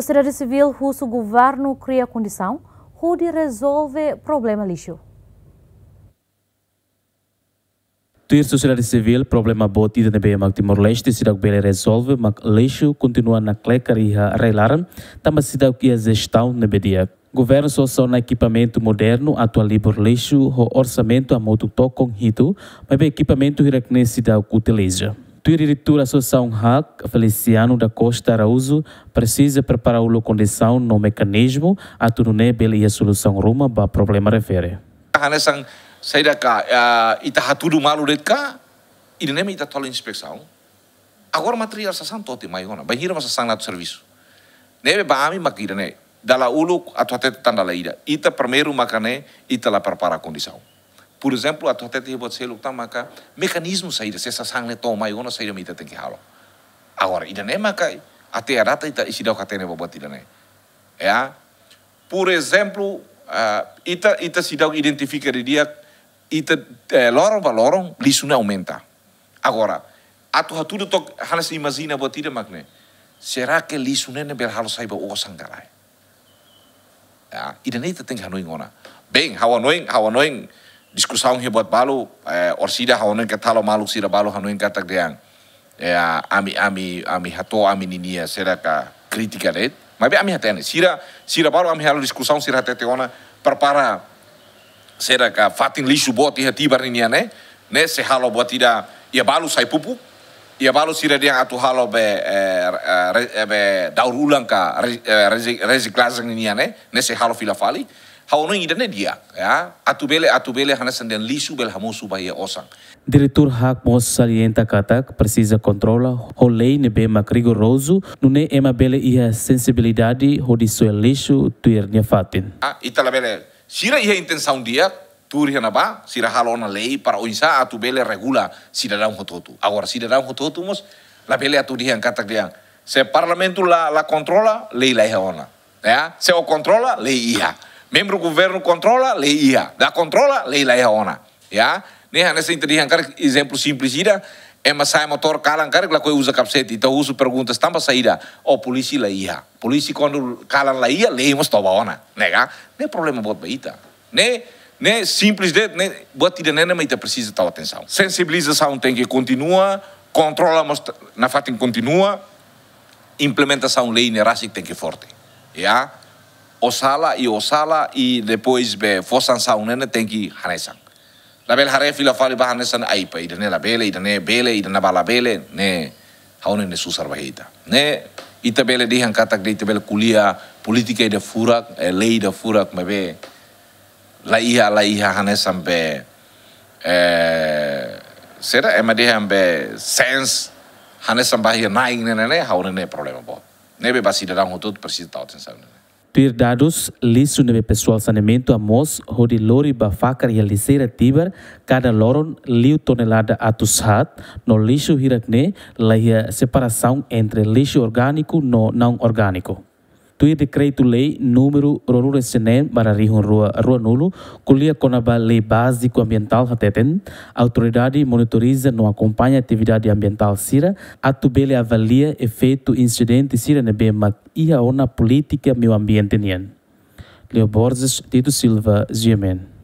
Sociedade civil russo governo cria condição onde resolve problema lixo. Tuir sociedade civil, problema botida na BMA Timor-Leste, cidade que resolve, mas lixo continua na cleca e arrelar, também cidade que a gestão na BDA. Governo só social na equipamento moderno, atual livre lixo, o orçamento a modo tocam hito, mas equipamento irá que a cidade utiliza. Piritura Associação RAC, Feliciano da Costa Araújo, precisa preparar a condição no mecanismo a turné e a solução ruma para problema refere. Hanesang saya e eh, ka ita tudo o det ka ini nem ita tol inspeção. Agora material sasan toti maiona, bahira a sang de serviço. Não Nebe baami makira ne, dala uluk não até tanda laida. Ita primeiro makane ita la a condição. Por exemplo, a totete pode ser lutar maka mecanismo saída, se essa sangue toma e ona saída mita tem que halo. Agora, ida nem maka até a data ita isi dau katene bobat ida nem. É, por exemplo, ita ah, tá, ita tá se dau identifica de dia ita lorong ba lorong lisuna aumenta. Agora, tudo toc tok hanas imagina bot ida magne. Né? Será que lisuna ne é bel halo saiba o sangarai? Ja, ida é? nem tá ita tem que hanoing Bem, how annoying, how annoying. buat balu é, eh, orsida haunen que talo malu sira balu haunen katak tak deang ya ami ami ami hato ami ninia ya ka crítica de mabe ami hatene sira sira balu ami halu discussão sira hatete ona perpara, será ka fatin lixo buat ia tibar ninia né né se buat tidak ida ia balu sai pupu ia balu sira deang atu halo be eh, eh be daur ulang ka reciclagem eh, ninia né né se halo fila fali haunoi idane dia ya Atu bele, atu bele, hana sendian lisu bel hamusu ya osang hak mos salienta katak persisa kontrola, ho lei nebe mac rozu, nune ema bele ia sensibilitadi ho di lisu, tu tuir nia fatin. Ah, itala bele, sira ia intensaun dia, tur na ba, sira halona lei para oinsa atu bele regula cidadão hototu. Agora, ho hototu mos, la bele atu dia katak dia. Se parlamentu la, la kontrola, lei la ia ona. Ya? Se o kontrola, lei iha. Membro do governo controla, lei iha. Da controla, lei la iha é ona. Ya. Neha nessa inteligência, exemplo simples, ira, é mas sai motor calan, cara, lá que usa capacete, então uso perguntas, tampa tá, saída, o polícia lá iha. Polícia quando calan lá iha, lei mas toba ona. Nega, nem é problema bot baita. Nem né? Simples de, né? Boa tira nena, mas precisa tal atenção. Sensibilização tem que continuar. controla na fatin continua, implementação lei na né, raça tem que forte. Yeah? o i e i depois be fosan sa unene tem que hanesan. Label hare fila fali ba hanesan aipa idane la bele idane bele idane bala bele ne haune ne susar bahita. Ne ita bele dihan katak de ita bele kulia politika ida furak e lei da furak ma be la iha la iha hanesan be eh sera ema dihan be sense hanesan bahia naing ne ne haune ne problema bo. Ne be basida dang hutut persis tau tensan ne. Pirdados lisu nebe pessoal saneamento amos hodi lori e aliceira tibar cada loron liu tonelada atus hat no lixo hirakne laia separação entre lixo orgânico no não orgânico tui decreto lei número rorure senen para rihun rua rua nulo colia conaba lei básico ambiental hateten autoridade monitoriza no acompanha atividade ambiental sira atubele avalia efeito incidente sira nebema ia ona política meio ambiente nian Leo Borges, Tito Silva, Ziemen